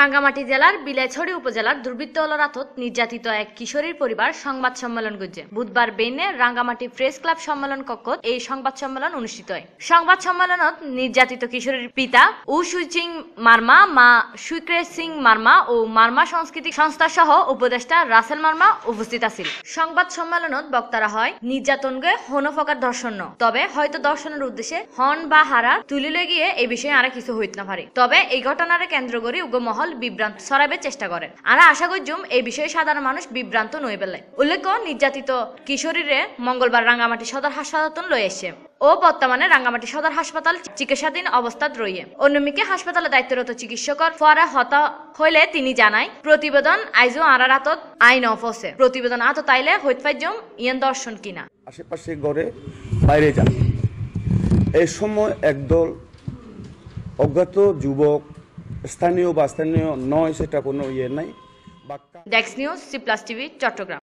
রাঙ্গামাটি জেলার বিলাইছড়ি উপজেলার দুর্বৃত্ত অলরাতত নির্যাতিত এক কিশোরীর পরিবার সংবাদ সম্মেলন গুজে বুধবার বেইনে রাঙ্গামাটি প্রেস ক্লাব সম্মেলন কক্ষ এই সংবাদ সম্মেলন অনুষ্ঠিত হয় সংবাদ সম্মেলনত নির্যাতিত কিশোরীর পিতা উ সুচিং মার্মা মা সুইক্রে সিং মার্মা ও মার্মা সংস্কৃতি সংস্থা সহ উপদেষ্টা রাসেল মার্মা উপস্থিত আছিল সংবাদ সম্মেলনত বক্তারা হয় হন হনফকার দর্শন তবে হয়তো দর্শনের উদ্দেশ্যে হন বা হারা তুলিলে গিয়ে এ বিষয়ে আর কিছু হইত না পারে তবে এই ঘটনার কেন্দ্র করে উগম মহল বিভ্রান্ত সরাবের চেষ্টা করেন আর আশা করছুম এই বিষয়ে সাধারণ মানুষ বিভ্রান্ত নয় পেলে উল্লেখ্য নির্যাতিত কিশোরীরে মঙ্গলবার রাঙ্গামাটি সদর হাসপাতাল লয়ে এসে ও বর্তমানে রাঙ্গামাটি সদর হাসপাতাল চিকিৎসাধীন অবস্থাত রয়ে অন্যমিকে হাসপাতালে দায়িত্বরত চিকিৎসক ফরা হত হইলে তিনি জানাই প্রতিবেদন আইজো আড়ার আতত আইন অফসে প্রতিবেদন আত তাইলে হইত হৈতফাইজম ইয়ান দর্শন কিনা আশেপাশে ঘরে বাইরে যান এই সময় একদল অজ্ঞাত যুবক স্থানীয় বা স্থানীয় নয় সেটা কোনো ইয়ে নাই ডেক্স news C plus TV Chittagong